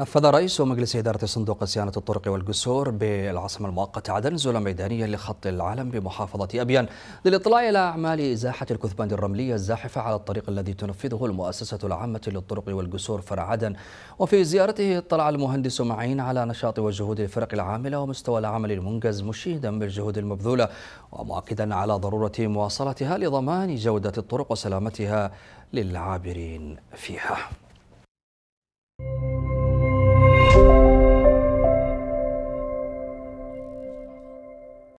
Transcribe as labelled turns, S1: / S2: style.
S1: نفذ رئيس مجلس إدارة صندوق صيانة الطرق والجسور بالعاصمة المؤقتة عدن زولا ميدانية لخط العلم بمحافظة أبيان للإطلاع على أعمال إزاحة الكثبان الرملية الزاحفة على الطريق الذي تنفذه المؤسسة العامة للطرق والجسور فرع عدن وفي زيارته اطلع المهندس معين على نشاط وجهود الفرق العاملة ومستوى العمل المنجز مشيدا بالجهود المبذولة ومؤكدا على ضرورة مواصلتها لضمان جودة الطرق وسلامتها للعابرين فيها